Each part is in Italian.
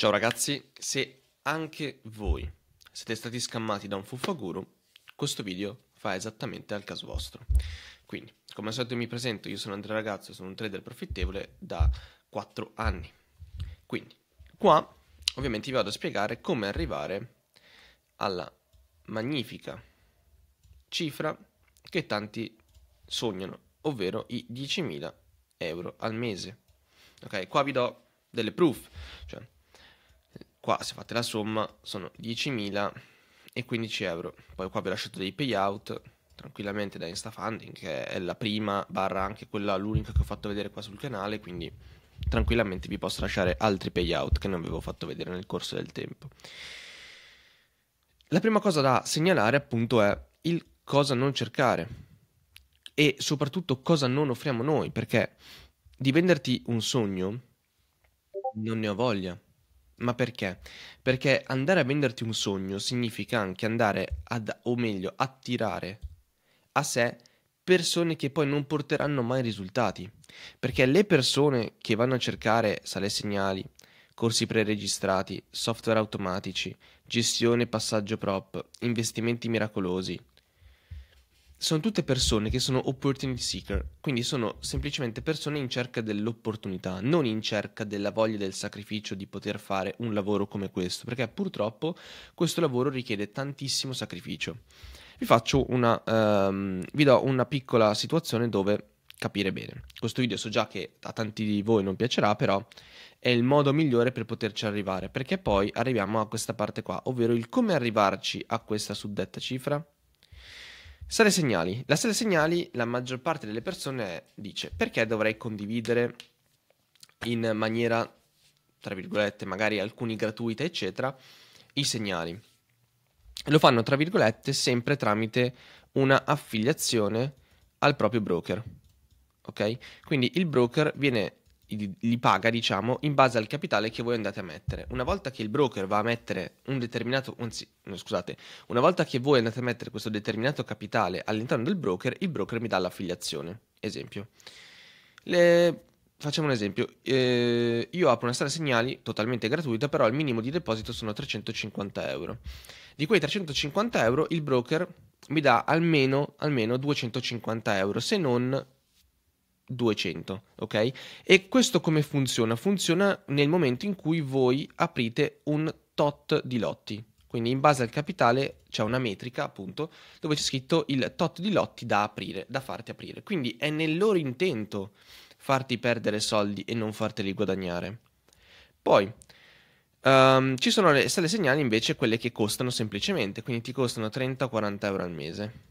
Ciao ragazzi, se anche voi siete stati scammati da un fuffaguru, questo video fa esattamente al caso vostro. Quindi, come al solito mi presento, io sono Andrea Ragazzo, sono un trader profittevole da 4 anni. Quindi, qua ovviamente vi vado a spiegare come arrivare alla magnifica cifra che tanti sognano, ovvero i 10.000 euro al mese. Ok, qua vi do delle proof, cioè Qua se fate la somma sono 10.000 e 15 euro. Poi qua vi ho lasciato dei payout tranquillamente da Instafunding che è la prima barra anche quella l'unica che ho fatto vedere qua sul canale quindi tranquillamente vi posso lasciare altri payout che non avevo fatto vedere nel corso del tempo la prima cosa da segnalare appunto è il cosa non cercare e soprattutto cosa non offriamo noi perché di venderti un sogno non ne ho voglia ma perché? Perché andare a venderti un sogno significa anche andare ad, o meglio, attirare a sé persone che poi non porteranno mai risultati. Perché le persone che vanno a cercare sale segnali, corsi preregistrati, software automatici, gestione passaggio prop, investimenti miracolosi, sono tutte persone che sono opportunity seeker, quindi sono semplicemente persone in cerca dell'opportunità, non in cerca della voglia del sacrificio di poter fare un lavoro come questo, perché purtroppo questo lavoro richiede tantissimo sacrificio. Vi faccio una, um, vi do una piccola situazione dove capire bene. Questo video so già che a tanti di voi non piacerà, però è il modo migliore per poterci arrivare, perché poi arriviamo a questa parte qua, ovvero il come arrivarci a questa suddetta cifra Sale segnali. La sale segnali la maggior parte delle persone dice perché dovrei condividere in maniera, tra virgolette, magari alcuni gratuita, eccetera, i segnali. Lo fanno, tra virgolette, sempre tramite una affiliazione al proprio broker. Ok? Quindi il broker viene li paga, diciamo, in base al capitale che voi andate a mettere. Una volta che il broker va a mettere un determinato, anzi, no, scusate, una volta che voi andate a mettere questo determinato capitale all'interno del broker, il broker mi dà l'affiliazione. Esempio. Le... Facciamo un esempio, eh, io apro una sala segnali totalmente gratuita, però il minimo di deposito sono 350 euro. Di quei 350 euro il broker mi dà almeno, almeno 250 euro, se non 200, ok? E questo come funziona? Funziona nel momento in cui voi aprite un tot di lotti. Quindi in base al capitale c'è una metrica, appunto, dove c'è scritto il tot di lotti da aprire, da farti aprire. Quindi è nel loro intento farti perdere soldi e non farteli guadagnare. Poi um, ci sono le sale segnali invece quelle che costano semplicemente, quindi ti costano 30-40 euro al mese.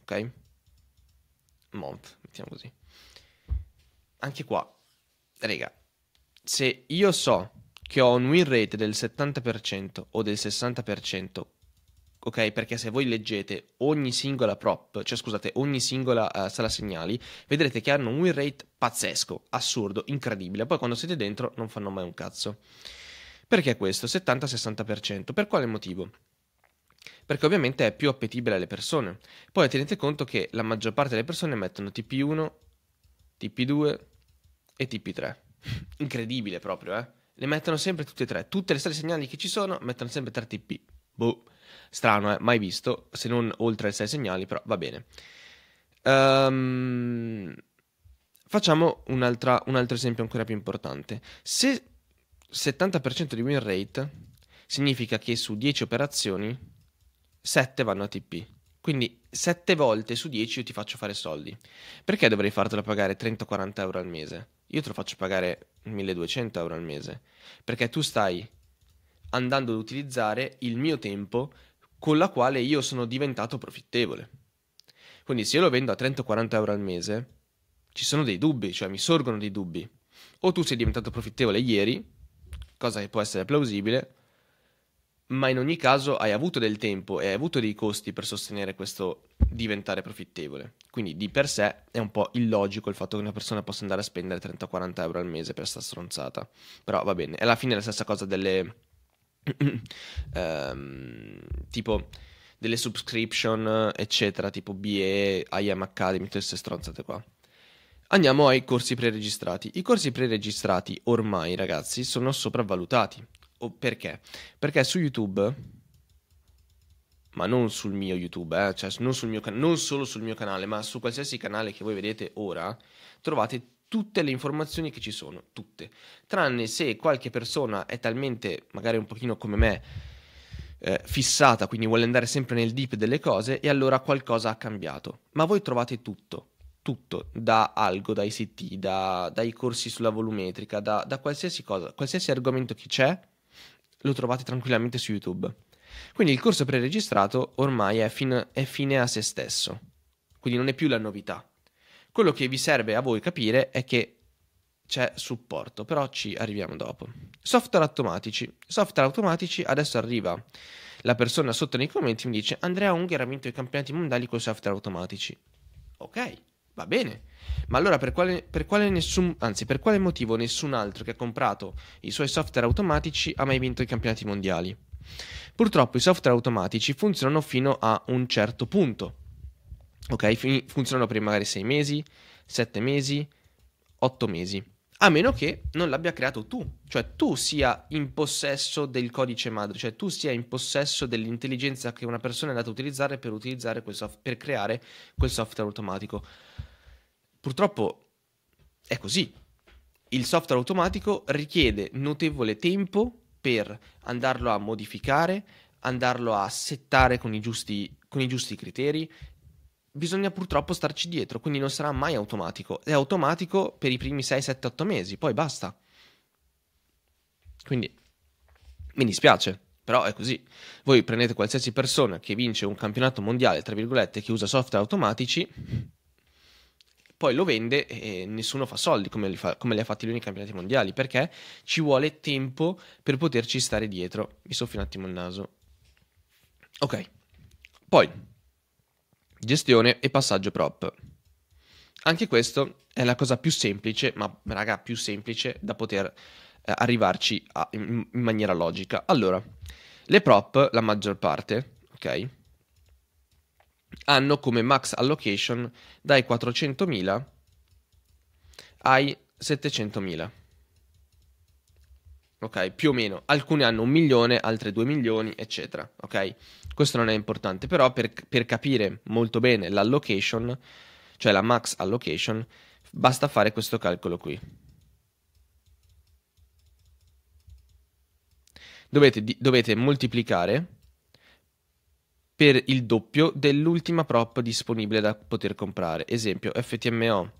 Ok? Month, mettiamo così anche qua, rega, se io so che ho un win rate del 70% o del 60%, ok? Perché se voi leggete ogni singola prop, cioè scusate, ogni singola uh, sala segnali, vedrete che hanno un win rate pazzesco, assurdo, incredibile. Poi quando siete dentro non fanno mai un cazzo. Perché questo? 70-60%. Per quale motivo? Perché ovviamente è più appetibile alle persone. Poi tenete conto che la maggior parte delle persone mettono TP1, TP2, e TP3. Incredibile proprio, eh? Le mettono sempre tutte e tre. Tutte le stelle segnali che ci sono mettono sempre 3 TP. Boh, strano, eh? Mai visto, se non oltre le 6 segnali, però va bene. Um, facciamo un, un altro esempio ancora più importante. Se 70% di win rate significa che su 10 operazioni 7 vanno a TP. Quindi 7 volte su 10 io ti faccio fare soldi. Perché dovrei fartela pagare 30-40 euro al mese? io te lo faccio pagare 1200 euro al mese, perché tu stai andando ad utilizzare il mio tempo con la quale io sono diventato profittevole. Quindi se io lo vendo a 30-40 euro al mese, ci sono dei dubbi, cioè mi sorgono dei dubbi. O tu sei diventato profittevole ieri, cosa che può essere plausibile, ma in ogni caso hai avuto del tempo e hai avuto dei costi per sostenere questo diventare profittevole. Quindi di per sé è un po' illogico il fatto che una persona possa andare a spendere 30-40 euro al mese per sta stronzata. Però va bene, è alla fine la stessa cosa delle... ehm, tipo delle subscription, eccetera, tipo BE, IAM Academy, tutte queste stronzate qua. Andiamo ai corsi preregistrati. I corsi preregistrati ormai, ragazzi, sono sopravvalutati perché? Perché su YouTube, ma non sul mio YouTube, eh, cioè non, sul mio can- non solo sul mio canale, ma su qualsiasi canale che voi vedete ora, trovate tutte le informazioni che ci sono, tutte, tranne se qualche persona è talmente, magari un pochino come me, eh, fissata, quindi vuole andare sempre nel deep delle cose e allora qualcosa ha cambiato. Ma voi trovate tutto, tutto, da algo, da ICT, da, dai corsi sulla volumetrica, da, da qualsiasi cosa, qualsiasi argomento che c'è, lo trovate tranquillamente su YouTube. Quindi il corso preregistrato ormai è, fin- è fine a se stesso, quindi non è più la novità. Quello che vi serve a voi capire è che c'è supporto, però ci arriviamo dopo. Software automatici. Software automatici adesso arriva. La persona sotto nei commenti e mi dice Andrea Unghera ha vinto i campionati mondiali con software automatici. Ok, Va bene. Ma allora per quale, per quale nessun, anzi, per quale motivo nessun altro che ha comprato i suoi software automatici ha mai vinto i campionati mondiali? Purtroppo i software automatici funzionano fino a un certo punto. Ok, funzionano per magari 6 mesi, 7 mesi, 8 mesi a meno che non l'abbia creato tu, cioè tu sia in possesso del codice madre, cioè tu sia in possesso dell'intelligenza che una persona è andata a utilizzare per, utilizzare soft- per creare quel software automatico. Purtroppo è così. Il software automatico richiede notevole tempo per andarlo a modificare, andarlo a settare con i giusti, con i giusti criteri, bisogna purtroppo starci dietro, quindi non sarà mai automatico. È automatico per i primi 6, 7, 8 mesi, poi basta. Quindi mi dispiace, però è così. Voi prendete qualsiasi persona che vince un campionato mondiale, tra virgolette, che usa software automatici, poi lo vende e nessuno fa soldi come li, fa, come li ha fatti lui nei campionati mondiali, perché ci vuole tempo per poterci stare dietro. Mi soffio un attimo il naso. Ok, poi gestione e passaggio prop. Anche questo è la cosa più semplice, ma raga, più semplice da poter eh, arrivarci a, in, in, maniera logica. Allora, le prop, la maggior parte, ok? Hanno come max allocation dai 400.000 ai 700.000. Ok, più o meno. Alcune hanno un milione, altre due milioni, eccetera, ok? Questo non è importante, però per, per capire molto bene l'allocation, cioè la max allocation, basta fare questo calcolo qui. Dovete, dovete, moltiplicare per il doppio dell'ultima prop disponibile da poter comprare. Esempio, FTMO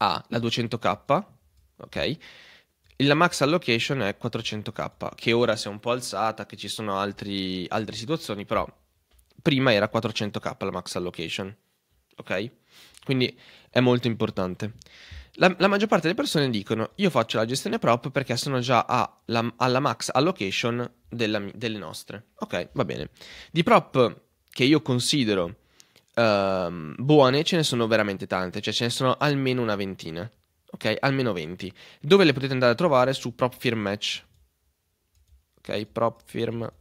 ha la 200k, ok? La max allocation è 400k, che ora si è un po' alzata, che ci sono altri, altre situazioni, però prima era 400k la max allocation, ok? Quindi è molto importante. La, la, maggior parte delle persone dicono io faccio la gestione prop perché sono già a, la, alla max allocation della, delle nostre. Ok, va bene. Di prop che io considero uh, buone ce ne sono veramente tante, cioè ce ne sono almeno una ventina ok? Almeno 20. Dove le potete andare a trovare? Su prop firm match. Ok, prop firm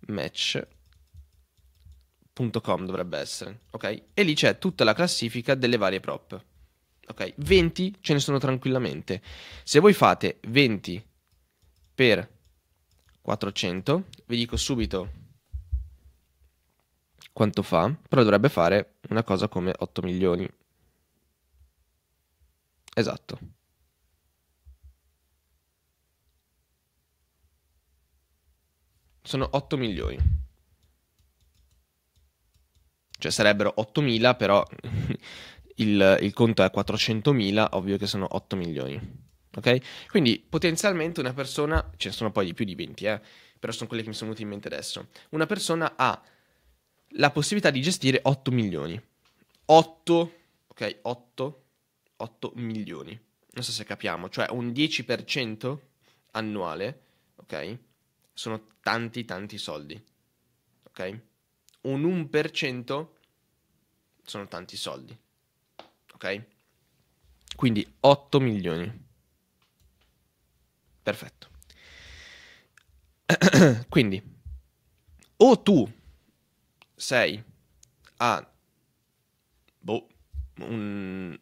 match.com dovrebbe essere, ok? E lì c'è tutta la classifica delle varie prop. Ok, 20 ce ne sono tranquillamente. Se voi fate 20 per 400, vi dico subito quanto fa, però dovrebbe fare una cosa come 8 milioni. Esatto. Sono 8 milioni. Cioè sarebbero 8 mila, però il, il conto è 400 mila, ovvio che sono 8 milioni. Ok? Quindi potenzialmente una persona, ce ne sono poi di più di 20, eh, però sono quelle che mi sono venute in mente adesso. Una persona ha la possibilità di gestire 8 milioni. 8, ok? 8 8 milioni. Non so se capiamo, cioè un 10% annuale, ok? Sono tanti tanti soldi, ok? Un 1% sono tanti soldi, ok? Quindi 8 milioni. Perfetto. Quindi, o tu sei a boh, un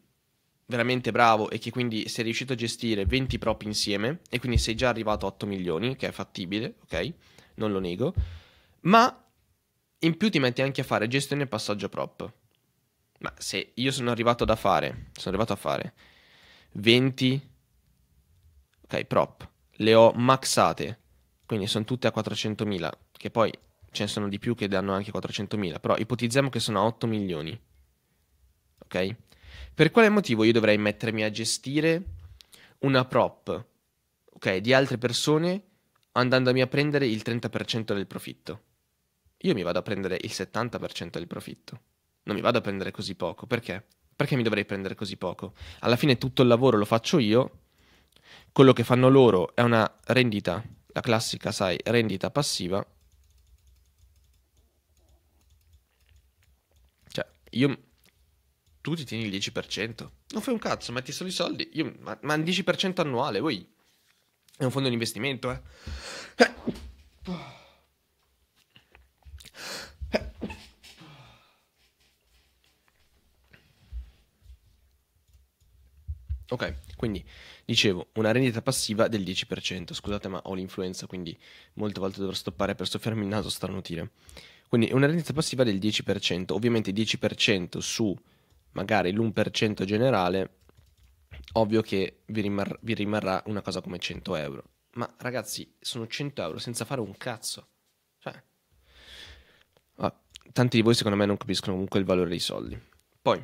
veramente bravo e che quindi sei riuscito a gestire 20 prop insieme e quindi sei già arrivato a 8 milioni, che è fattibile, ok? Non lo nego. Ma in più ti metti anche a fare gestione e passaggio prop. Ma se io sono arrivato da fare, sono arrivato a fare 20 ok, prop, le ho maxate, quindi sono tutte a 400.000, che poi ce ne sono di più che danno anche 400.000, però ipotizziamo che sono a 8 milioni. Ok? Per quale motivo io dovrei mettermi a gestire una prop, ok, di altre persone andandomi a prendere il 30% del profitto? Io mi vado a prendere il 70% del profitto. Non mi vado a prendere così poco, perché? Perché mi dovrei prendere così poco? Alla fine tutto il lavoro lo faccio io, quello che fanno loro è una rendita, la classica, sai, rendita passiva. Cioè, io tu ti tieni il 10%. Non fai un cazzo, metti solo i soldi. Io, ma, ma un 10% annuale, voi. È un fondo di investimento, eh. Ok, quindi dicevo una rendita passiva del 10%. Scusate, ma ho l'influenza, quindi molte volte dovrò stoppare per soffiarmi il naso a starnutire. Quindi una rendita passiva del 10%, ovviamente 10% su magari l'1% generale, ovvio che vi, rimar- vi rimarrà una cosa come 100 euro. Ma ragazzi, sono 100 euro senza fare un cazzo. Cioè, ah, tanti di voi secondo me non capiscono comunque il valore dei soldi. Poi,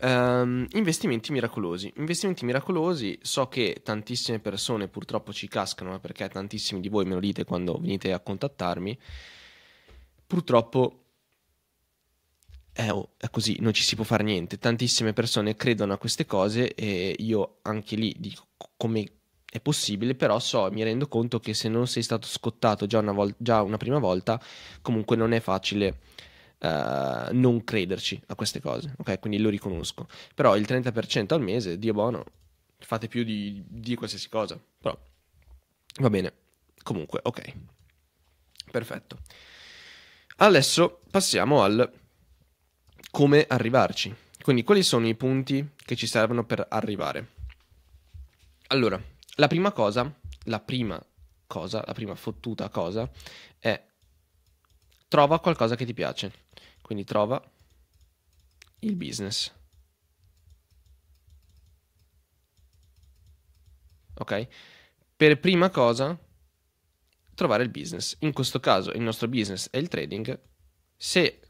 um, investimenti miracolosi. Investimenti miracolosi, so che tantissime persone purtroppo ci cascano, ma eh, perché tantissimi di voi me lo dite quando venite a contattarmi, purtroppo eh, oh, è così, non ci si può fare niente. Tantissime persone credono a queste cose e io anche lì dico come è possibile, però so, mi rendo conto che se non sei stato scottato già una, vol- già una prima volta, comunque non è facile uh, non crederci a queste cose, ok? Quindi lo riconosco. Però il 30% al mese, Dio buono, fate più di, di qualsiasi cosa, però va bene. Comunque, ok. Perfetto. Adesso passiamo al come arrivarci. Quindi quali sono i punti che ci servono per arrivare? Allora, la prima cosa, la prima cosa, la prima fottuta cosa è trova qualcosa che ti piace. Quindi trova il business. Ok? Per prima cosa trovare il business. In questo caso il nostro business è il trading. Se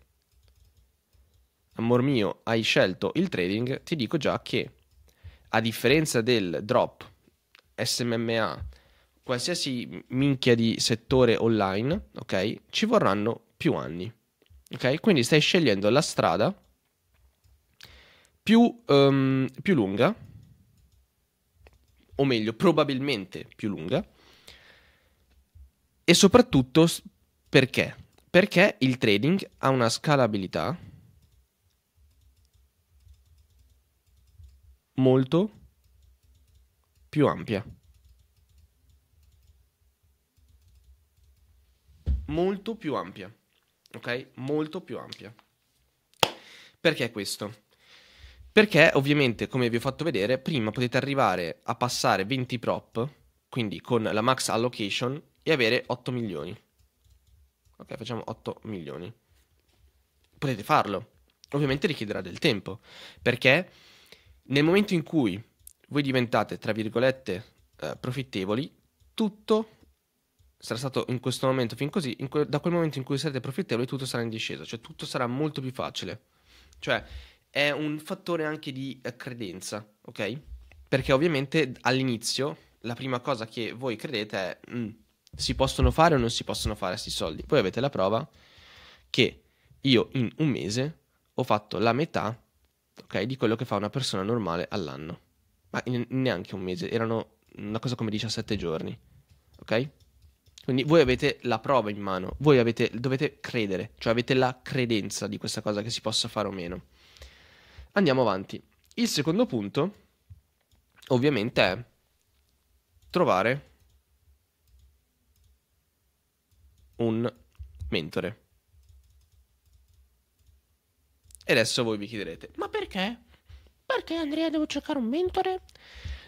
amor mio, hai scelto il trading, ti dico già che a differenza del drop, SMMA, qualsiasi minchia di settore online, ok? Ci vorranno più anni. Ok? Quindi stai scegliendo la strada più, um, più lunga, o meglio, probabilmente più lunga, e soprattutto perché? Perché il trading ha una scalabilità molto più ampia. Molto più ampia. Ok? Molto più ampia. Perché questo? Perché ovviamente, come vi ho fatto vedere, prima potete arrivare a passare 20 prop, quindi con la max allocation, e avere 8 milioni. Ok, facciamo 8 milioni. Potete farlo. Ovviamente richiederà del tempo, perché nel momento in cui voi diventate, tra virgolette, eh, profittevoli, tutto sarà stato in questo momento fin così, que- da quel momento in cui sarete profittevoli tutto sarà in discesa, cioè tutto sarà molto più facile. Cioè è un fattore anche di eh, credenza, ok? Perché ovviamente all'inizio la prima cosa che voi credete è mm, si possono fare o non si possono fare questi soldi. Poi avete la prova che io in un mese ho fatto la metà okay, di quello che fa una persona normale all'anno. Ma neanche un mese, erano una cosa come 17 giorni. Ok? Quindi voi avete la prova in mano, voi avete, dovete credere, cioè avete la credenza di questa cosa che si possa fare o meno. Andiamo avanti. Il secondo punto, ovviamente, è trovare un mentore. E adesso voi mi chiederete, ma perché? Perché Andrea devo cercare un mentore?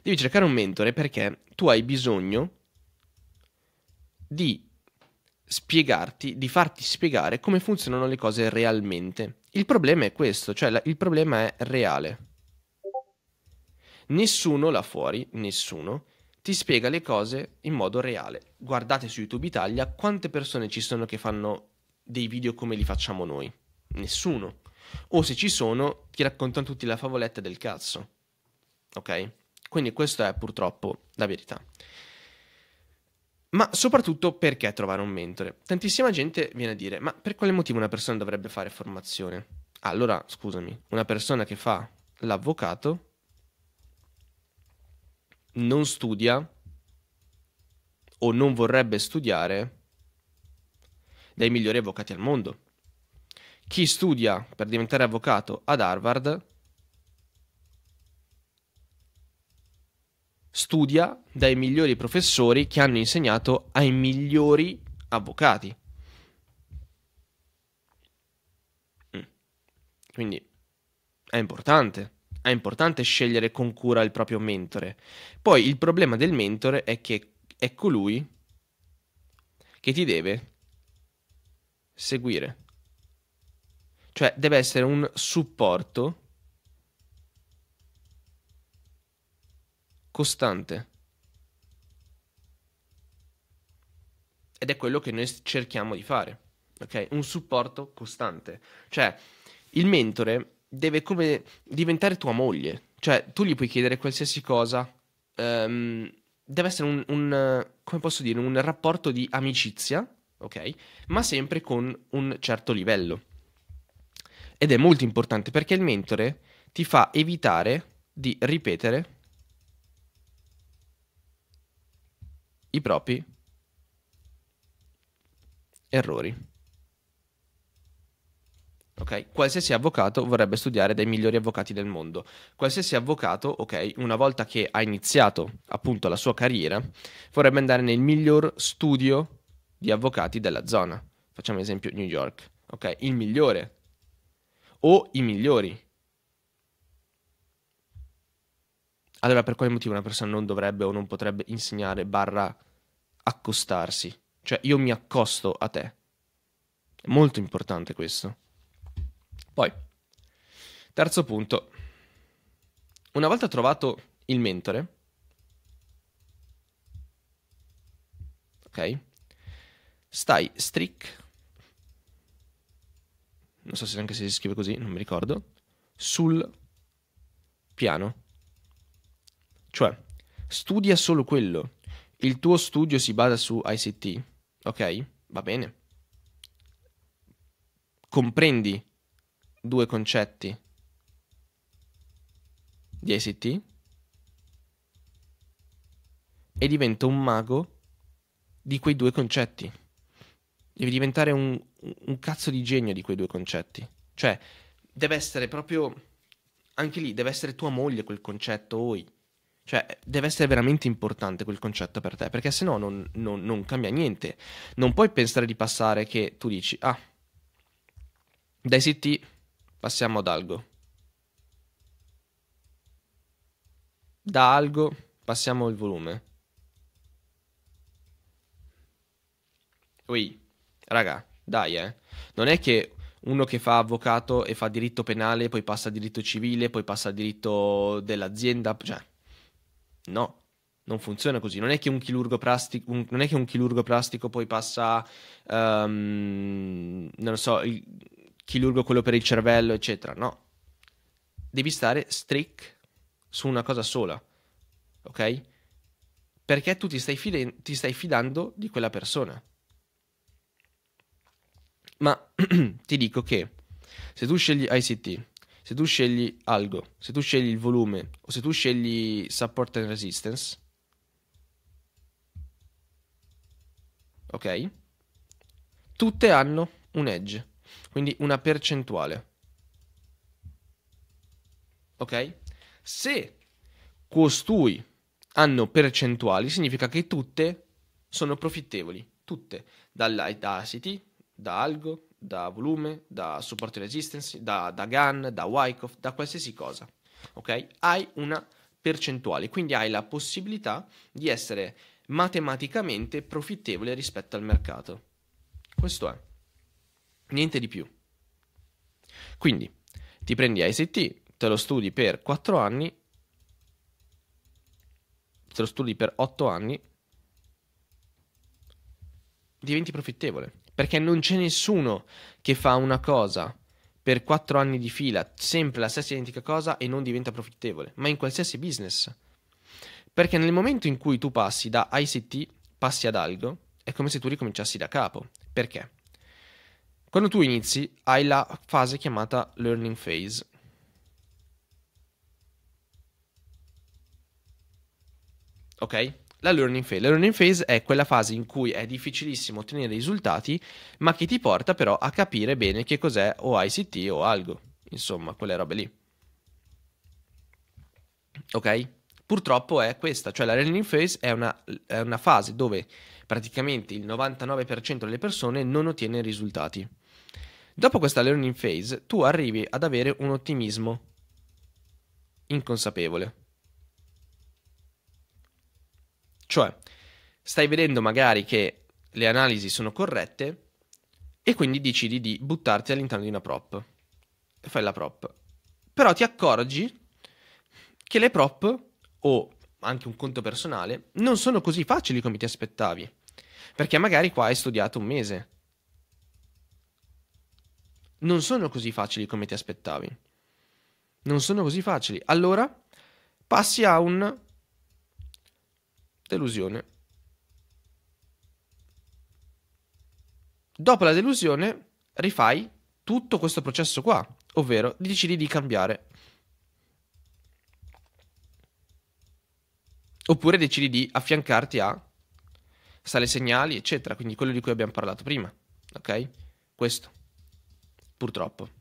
Devi cercare un mentore perché tu hai bisogno di spiegarti, di farti spiegare come funzionano le cose realmente. Il problema è questo, cioè la, il problema è reale. Nessuno là fuori, nessuno, ti spiega le cose in modo reale. Guardate su YouTube Italia quante persone ci sono che fanno dei video come li facciamo noi. Nessuno o se ci sono ti raccontano tutti la favoletta del cazzo. Ok? Quindi questa è purtroppo la verità. Ma soprattutto perché trovare un mentore? Tantissima gente viene a dire, ma per quale motivo una persona dovrebbe fare formazione? Allora, scusami, una persona che fa l'avvocato non studia o non vorrebbe studiare dai migliori avvocati al mondo chi studia per diventare avvocato ad Harvard studia dai migliori professori che hanno insegnato ai migliori avvocati. Mm. Quindi è importante, è importante scegliere con cura il proprio mentore. Poi il problema del mentore è che è colui che ti deve seguire. Cioè, deve essere un supporto costante. Ed è quello che noi cerchiamo di fare. Ok? Un supporto costante. Cioè, il mentore deve come diventare tua moglie. Cioè, tu gli puoi chiedere qualsiasi cosa. Um, deve essere un, un, come posso dire, un rapporto di amicizia, ok? Ma sempre con un certo livello. Ed è molto importante perché il mentore ti fa evitare di ripetere i propri errori. Okay. Qualsiasi avvocato vorrebbe studiare dai migliori avvocati del mondo. Qualsiasi avvocato, okay, una volta che ha iniziato appunto la sua carriera, vorrebbe andare nel miglior studio di avvocati della zona. Facciamo esempio New York, okay? Il migliore o i migliori. Allora, per quale motivo una persona non dovrebbe o non potrebbe insegnare barra accostarsi? Cioè, io mi accosto a te. È molto importante questo. Poi, terzo punto. Una volta trovato il mentore, ok? Stai strict non so se neanche si scrive così, non mi ricordo, sul piano. Cioè, studia solo quello. Il tuo studio si basa su ICT, ok? Va bene. Comprendi due concetti di ICT e diventa un mago di quei due concetti devi diventare un, un cazzo di genio di quei due concetti. Cioè, deve essere proprio, anche lì, deve essere tua moglie quel concetto, oi. Cioè, deve essere veramente importante quel concetto per te, perché se no non, non, non, cambia niente. Non puoi pensare di passare che tu dici, ah, dai ICT passiamo ad algo. Da algo passiamo il volume. Ui raga, dai, eh. Non è che uno che fa avvocato e fa diritto penale, poi passa a diritto civile, poi passa a diritto dell'azienda, cioè no, non funziona così. Non è che un chirurgo plastico, un, non è che un chirurgo plastico poi passa um, non lo so, il chirurgo quello per il cervello, eccetera. No. Devi stare strict su una cosa sola. Ok? Perché tu ti stai, fide- ti stai fidando di quella persona. Ma ti dico che se tu scegli ICT, se tu scegli algo, se tu scegli il volume o se tu scegli support and resistance, ok? Tutte hanno un edge, quindi una percentuale. Ok? Se costui hanno percentuali, significa che tutte sono profittevoli, tutte, dall'ICT da algo, da volume, da supporto resistance, da, da gun, da Wyckoff, da qualsiasi cosa. Ok? Hai una percentuale, quindi hai la possibilità di essere matematicamente profittevole rispetto al mercato. Questo è. Niente di più. Quindi ti prendi ICT, te lo studi per 4 anni, te lo studi per 8 anni, diventi profittevole perché non c'è nessuno che fa una cosa per quattro anni di fila, sempre la stessa identica cosa e non diventa profittevole, ma in qualsiasi business. Perché nel momento in cui tu passi da ICT, passi ad algo, è come se tu ricominciassi da capo. Perché? Quando tu inizi hai la fase chiamata learning phase. Ok? la learning phase. La learning phase è quella fase in cui è difficilissimo ottenere risultati, ma che ti porta però a capire bene che cos'è o ICT o algo, insomma, quelle robe lì. Ok? Purtroppo è questa, cioè la learning phase è una, è una fase dove praticamente il 99% delle persone non ottiene risultati. Dopo questa learning phase tu arrivi ad avere un ottimismo inconsapevole cioè, stai vedendo magari che le analisi sono corrette e quindi decidi di buttarti all'interno di una prop. E fai la prop. Però ti accorgi che le prop o anche un conto personale non sono così facili come ti aspettavi. Perché magari qua hai studiato un mese. Non sono così facili come ti aspettavi. Non sono così facili. Allora passi a un delusione. Dopo la delusione rifai tutto questo processo qua, ovvero decidi di cambiare. Oppure decidi di affiancarti a sale segnali, eccetera, quindi quello di cui abbiamo parlato prima, ok? Questo, purtroppo.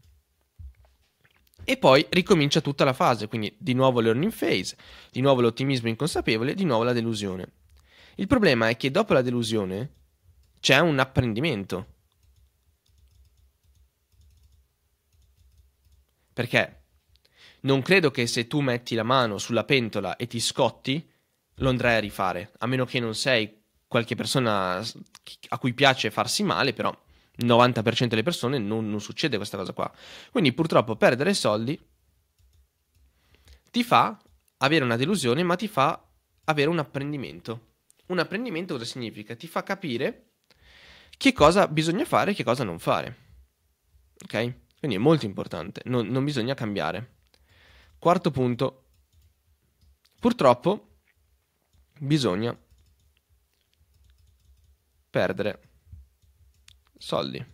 E poi ricomincia tutta la fase, quindi di nuovo learning phase, di nuovo l'ottimismo inconsapevole, di nuovo la delusione. Il problema è che dopo la delusione c'è un apprendimento. Perché non credo che se tu metti la mano sulla pentola e ti scotti, lo andrai a rifare, a meno che non sei qualche persona a cui piace farsi male, però 90% delle persone non, non succede questa cosa qua. Quindi purtroppo perdere soldi ti fa avere una delusione, ma ti fa avere un apprendimento. Un apprendimento cosa significa? Ti fa capire che cosa bisogna fare e che cosa non fare. Ok? Quindi è molto importante, non, non bisogna cambiare. Quarto punto, purtroppo bisogna perdere soldi.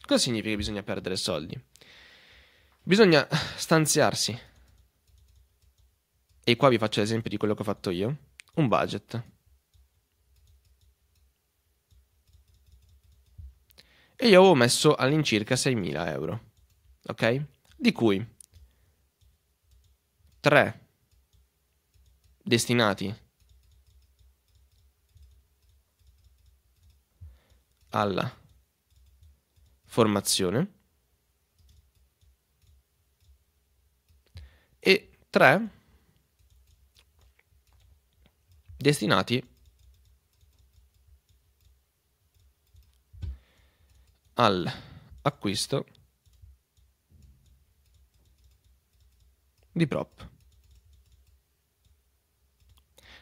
Cosa significa che bisogna perdere soldi? Bisogna stanziarsi. E qua vi faccio l'esempio di quello che ho fatto io. Un budget. E io avevo messo all'incirca 6.000 euro. Ok? Di cui 3 destinati alla formazione e 3 destinati all'acquisto di prop.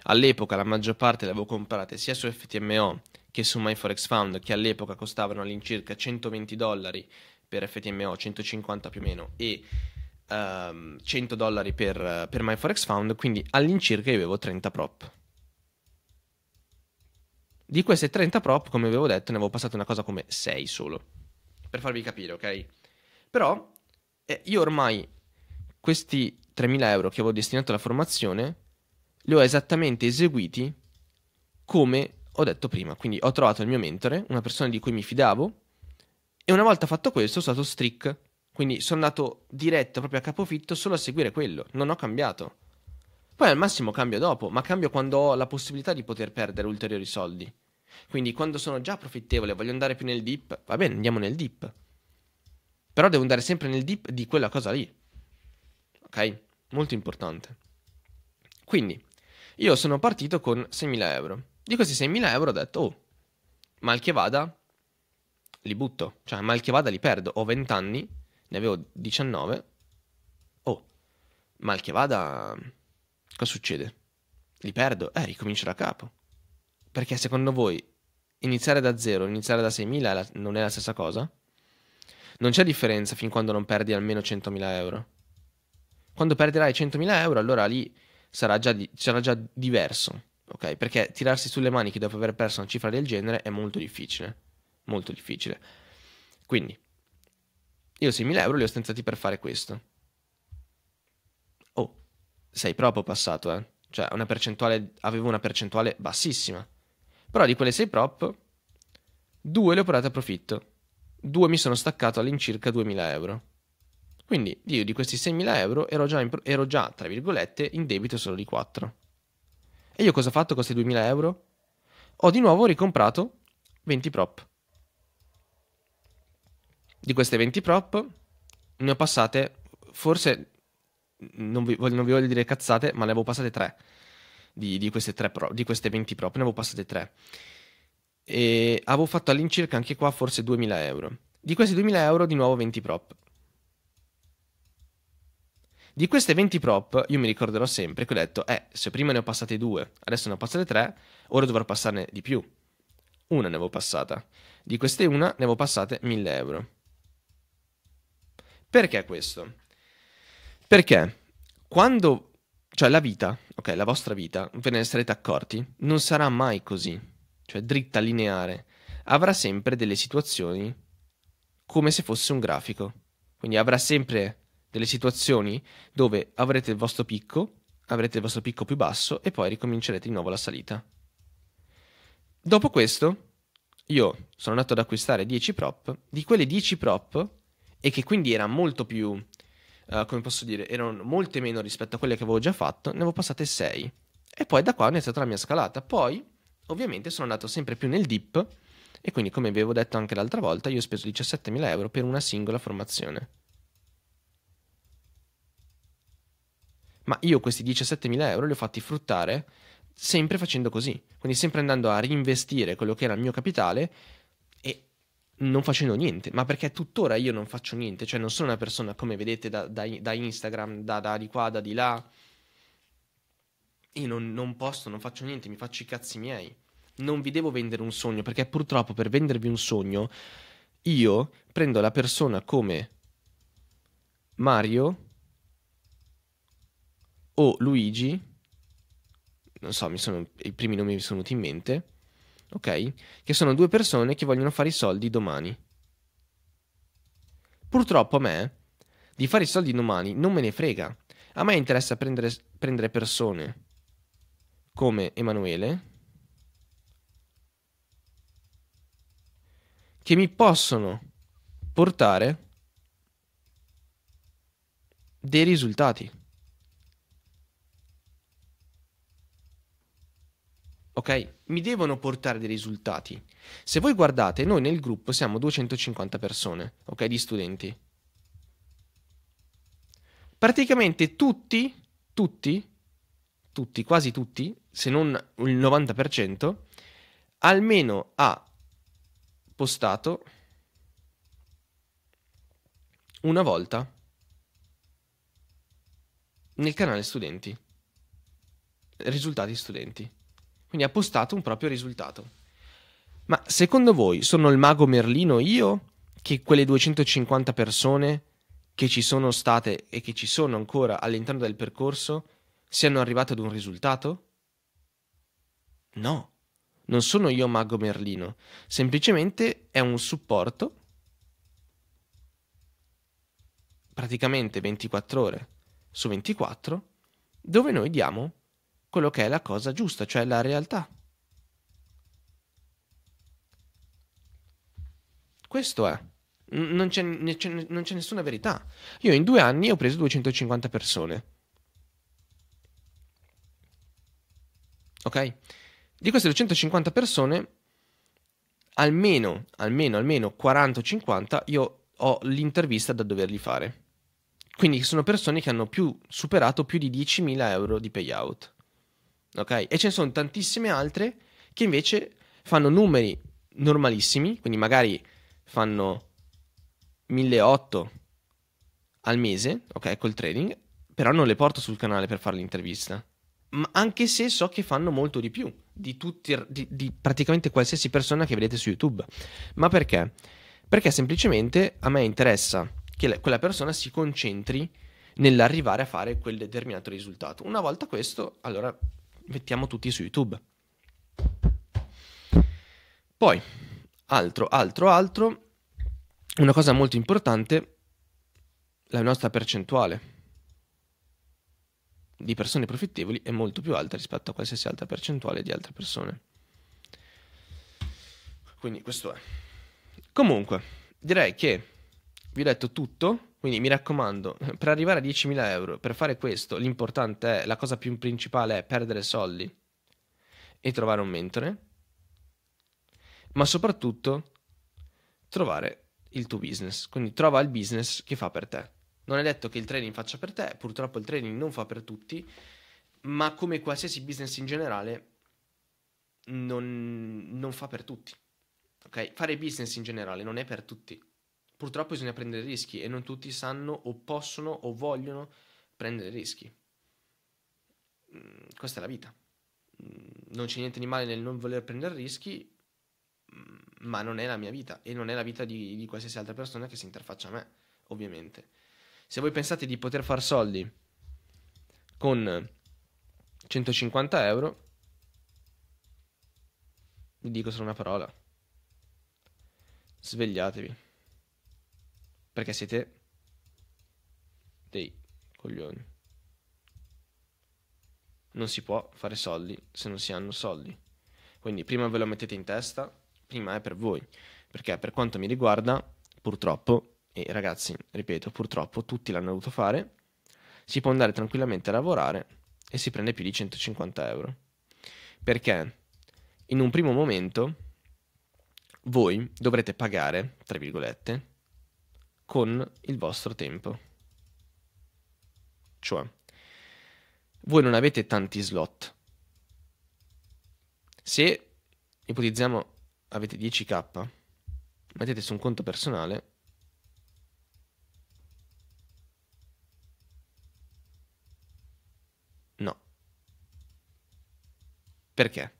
All'epoca la maggior parte le avevo comprate sia su FTMO che su MyForex Fund, che all'epoca costavano all'incirca 120 dollari per FTMO, 150 più o meno, e um, ehm, 100 dollari per, per MyForex Fund, quindi all'incirca io avevo 30 prop. Di queste 30 prop, come avevo detto, ne avevo passate una cosa come 6 solo, per farvi capire, ok? Però eh, io ormai questi 3.000 euro che avevo destinato alla formazione li ho esattamente eseguiti come ho detto prima, quindi ho trovato il mio mentore, una persona di cui mi fidavo, e una volta fatto questo ho stato strict, quindi sono andato diretto proprio a capofitto solo a seguire quello, non ho cambiato. Poi al massimo cambio dopo, ma cambio quando ho la possibilità di poter perdere ulteriori soldi. Quindi quando sono già profittevole e voglio andare più nel dip, va bene, andiamo nel dip. Però devo andare sempre nel dip di quella cosa lì. Ok? Molto importante. Quindi, io sono partito con 6.000 euro. Di questi 6.000 euro ho detto, oh, mal che vada, li butto. Cioè, mal che vada li perdo. Ho 20 anni, ne avevo 19. Oh, mal che vada, cosa succede? Li perdo, eh, ricomincio da capo. Perché secondo voi iniziare da zero, iniziare da 6.000 non è la stessa cosa? Non c'è differenza fin quando non perdi almeno 100.000 euro. Quando perderai 100.000 euro, allora lì sarà già, di- sarà già diverso ok? Perché tirarsi sulle maniche dopo aver perso una cifra del genere è molto difficile, molto difficile. Quindi, io 6.000 euro li ho stanziati per fare questo. Oh, sei proprio passato, eh? Cioè, una percentuale, avevo una percentuale bassissima. Però di quelle 6 prop, 2 le ho portate a profitto. 2 mi sono staccato all'incirca 2.000 euro. Quindi io di questi 6.000 euro ero già, in, ero già, tra virgolette, in debito solo di 4. E io cosa ho fatto con questi 2000 euro? Ho di nuovo ricomprato 20 prop. Di queste 20 prop ne ho passate, forse non vi, non vi voglio dire cazzate, ma ne avevo passate 3. Di, di, queste pro, di, queste 20 prop, ne avevo passate 3. E avevo fatto all'incirca anche qua forse 2000 euro. Di questi 2000 euro di nuovo 20 prop. Di queste 20 prop, io mi ricorderò sempre che ho detto, eh, se prima ne ho passate due, adesso ne ho passate tre, ora dovrò passarne di più. Una ne avevo passata. Di queste una ne avevo passate 1000 euro. Perché questo? Perché quando, cioè la vita, ok, la vostra vita, ve ne sarete accorti, non sarà mai così, cioè dritta, lineare. Avrà sempre delle situazioni come se fosse un grafico. Quindi avrà sempre delle situazioni dove avrete il vostro picco, avrete il vostro picco più basso e poi ricomincerete di nuovo la salita. Dopo questo, io sono andato ad acquistare 10 prop, di quelle 10 prop, e che quindi era molto più, uh, come posso dire, erano molte meno rispetto a quelle che avevo già fatto, ne avevo passate 6. E poi da qua è iniziata la mia scalata. Poi, ovviamente, sono andato sempre più nel dip, e quindi, come vi avevo detto anche l'altra volta, io ho speso 17.000 euro per una singola formazione. Ma io questi 17.000 euro li ho fatti fruttare sempre facendo così, quindi sempre andando a reinvestire quello che era il mio capitale e non facendo niente, ma perché tuttora io non faccio niente, cioè non sono una persona come vedete da, da, da Instagram, da, da, di qua, da di là, io non, non posto, non faccio niente, mi faccio i cazzi miei, non vi devo vendere un sogno, perché purtroppo per vendervi un sogno io prendo la persona come Mario o Luigi, non so, sono, i primi nomi mi sono venuti in mente, ok? Che sono due persone che vogliono fare i soldi domani. Purtroppo a me di fare i soldi domani non me ne frega. A me interessa prendere, prendere persone come Emanuele che mi possono portare dei risultati. ok? Mi devono portare dei risultati. Se voi guardate, noi nel gruppo siamo 250 persone, ok? Di studenti. Praticamente tutti, tutti, tutti, quasi tutti, se non il 90%, almeno ha postato una volta nel canale studenti, risultati studenti. Quindi ha postato un proprio risultato. Ma secondo voi sono il mago Merlino io che quelle 250 persone che ci sono state e che ci sono ancora all'interno del percorso siano arrivate ad un risultato? No, non sono io mago Merlino, semplicemente è un supporto praticamente 24 ore su 24 dove noi diamo quello che è la cosa giusta, cioè la realtà. Questo è. Non c'è, non c'è, nessuna verità. Io in due anni ho preso 250 persone. Ok? Di queste 250 persone, almeno, almeno, almeno 40 o 50, io ho l'intervista da dovergli fare. Quindi sono persone che hanno più, superato più di 10.000 euro di payout ok? E ce ne sono tantissime altre che invece fanno numeri normalissimi, quindi magari fanno 1800 al mese, ok, col trading, però non le porto sul canale per fare l'intervista. Ma anche se so che fanno molto di più di, tutti, di, di praticamente qualsiasi persona che vedete su YouTube. Ma perché? Perché semplicemente a me interessa che la, quella persona si concentri nell'arrivare a fare quel determinato risultato. Una volta questo, allora mettiamo tutti su YouTube. Poi, altro, altro, altro, una cosa molto importante, la nostra percentuale di persone profittevoli è molto più alta rispetto a qualsiasi altra percentuale di altre persone. Quindi questo è. Comunque, direi che vi ho detto tutto, quindi mi raccomando, per arrivare a 10.000 euro, per fare questo, l'importante è, la cosa più principale è perdere soldi e trovare un mentore, ma soprattutto trovare il tuo business, quindi trova il business che fa per te. Non è detto che il training faccia per te, purtroppo il training non fa per tutti, ma come qualsiasi business in generale non, non fa per tutti. Okay? Fare business in generale non è per tutti purtroppo bisogna prendere rischi e non tutti sanno o possono o vogliono prendere rischi. Mm, questa è la vita. Mm, non c'è niente di male nel non voler prendere rischi, mm, ma non è la mia vita e non è la vita di, di qualsiasi altra persona che si interfaccia a me, ovviamente. Se voi pensate di poter far soldi con 150 euro, vi dico solo una parola. Svegliatevi. Perché siete dei coglioni. Non si può fare soldi se non si hanno soldi. Quindi prima ve lo mettete in testa, prima è per voi. Perché per quanto mi riguarda, purtroppo, e ragazzi, ripeto, purtroppo tutti l'hanno dovuto fare, si può andare tranquillamente a lavorare e si prende più di 150 euro. Perché in un primo momento voi dovrete pagare, tra virgolette, con il vostro tempo. Cioè, voi non avete tanti slot. Se, ipotizziamo, avete 10k, mettete su un conto personale No. Perché?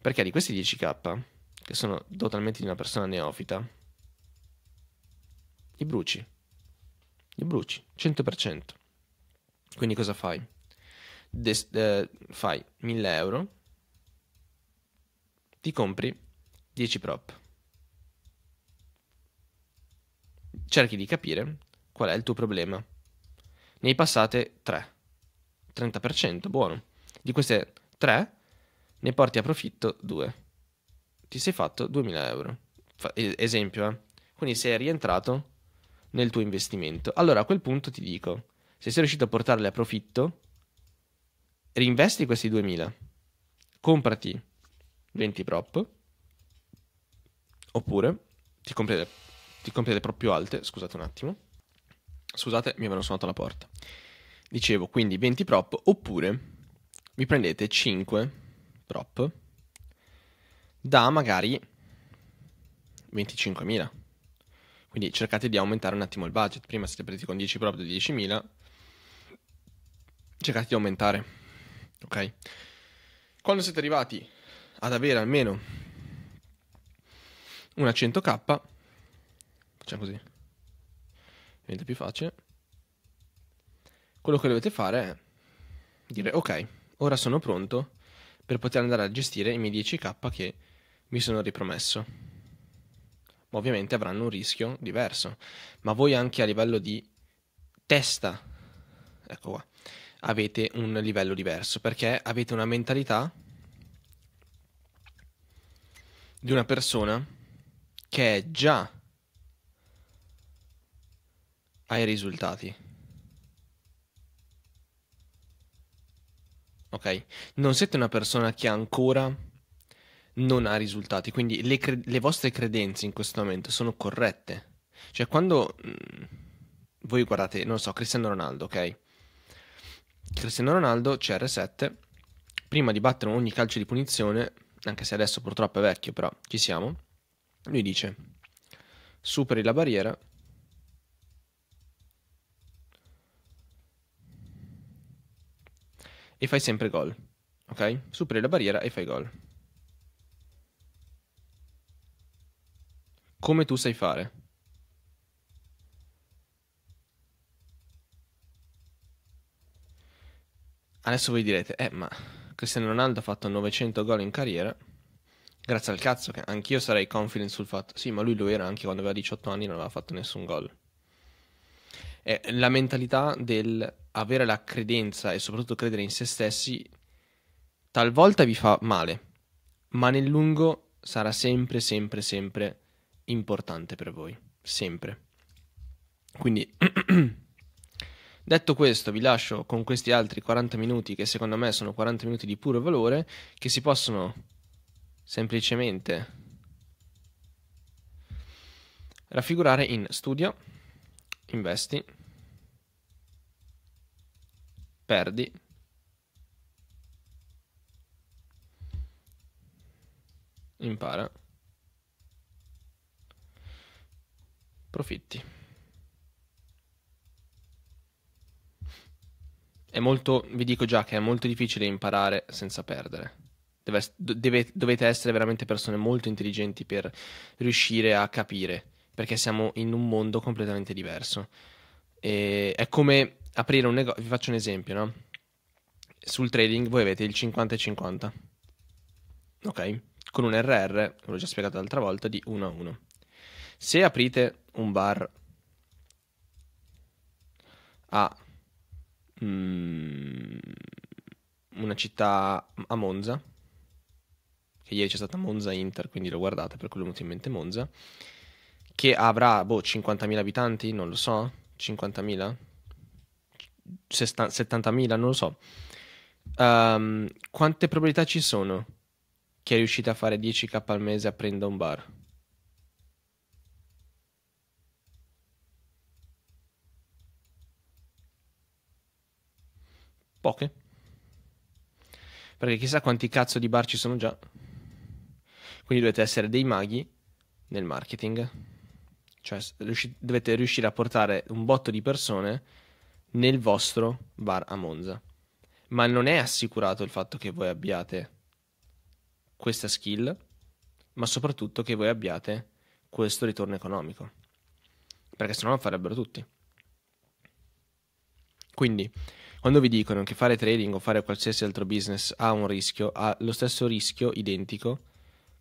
Perché di questi 10k, che sono totalmente di una persona neofita, li bruci. Li bruci, 100%. Quindi cosa fai? Des, eh, fai 1000 euro, ti compri 10 prop. Cerchi di capire qual è il tuo problema. Ne hai passate 3. 30%, buono. Di queste 3 ne porti a profitto 2. Ti sei fatto 2000 euro. Fa- esempio, eh. Quindi sei rientrato nel tuo investimento. Allora a quel punto ti dico, se sei riuscito a portarle a profitto, reinvesti questi 2000, comprati 20 prop, oppure ti compri, le, ti compri le prop più alte, scusate un attimo, scusate mi avevano suonato la porta, dicevo quindi 20 prop, oppure vi prendete 5 prop da magari 25.000 quindi cercate di aumentare un attimo il budget. Prima siete presi con 10 prop da 10.000, cercate di aumentare. Ok? Quando siete arrivati ad avere almeno una 100k, facciamo così, diventa più facile. Quello che dovete fare è dire ok, ora sono pronto per poter andare a gestire i miei 10k che mi sono ripromesso ovviamente avranno un rischio diverso. Ma voi anche a livello di testa, ecco qua, avete un livello diverso perché avete una mentalità di una persona che è già ai risultati. Ok? Non siete una persona che ancora non ha risultati. Quindi le, cre- le, vostre credenze in questo momento sono corrette. Cioè, quando mh, mm, voi guardate, non so, Cristiano Ronaldo, ok? Cristiano Ronaldo, CR7, prima di battere ogni calcio di punizione, anche se adesso purtroppo è vecchio, però ci siamo, lui dice, superi la barriera. E fai sempre gol, ok? Superi la barriera e fai gol. Come tu sai fare. Adesso voi direte, eh ma Cristiano Ronaldo ha fatto 900 gol in carriera, grazie al cazzo che anch'io sarei confident sul fatto, sì ma lui lo era anche quando aveva 18 anni non aveva fatto nessun gol. È la mentalità del avere la credenza e soprattutto credere in se stessi talvolta vi fa male, ma nel lungo sarà sempre, sempre, sempre importante per voi, sempre. Quindi, detto questo, vi lascio con questi altri 40 minuti che secondo me sono 40 minuti di puro valore che si possono semplicemente raffigurare in studio, investi, perdi, impara. profitti. È molto, vi dico già che è molto difficile imparare senza perdere. Deve, deve, dovete essere veramente persone molto intelligenti per riuscire a capire, perché siamo in un mondo completamente diverso. E è come aprire un negozio, vi faccio un esempio, no? Sul trading voi avete il 50 e 50, ok? Con un RR, l'ho già spiegato l'altra volta, di 1 a 1. Se aprite un bar a mm, una città a Monza, che ieri c'è stata Monza Inter, quindi l'ho guardata, per quello è venuto in mente Monza, che avrà boh, 50.000 abitanti, non lo so, 50.000, 70.000, non lo so. Um, quante probabilità ci sono che riuscite a fare 10k al mese aprendo un bar? Poche. Perché chissà quanti cazzo di bar ci sono già. Quindi dovete essere dei maghi nel marketing. Cioè riusci- dovete riuscire a portare un botto di persone nel vostro bar a Monza. Ma non è assicurato il fatto che voi abbiate questa skill, ma soprattutto che voi abbiate questo ritorno economico. Perché se no lo farebbero tutti. Quindi quando vi dicono che fare trading o fare qualsiasi altro business ha un rischio, ha lo stesso rischio identico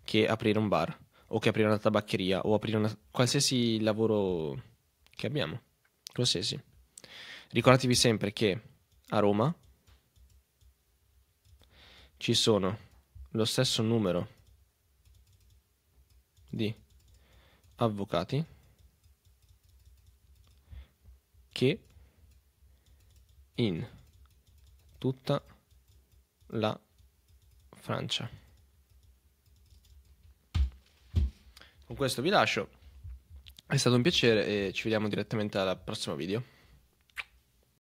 che aprire un bar o che aprire una tabaccheria o aprire una... qualsiasi lavoro che abbiamo. Qualsiasi. Ricordatevi sempre che a Roma ci sono lo stesso numero di avvocati che in tutta la Francia. Con questo vi lascio, è stato un piacere e ci vediamo direttamente al prossimo video.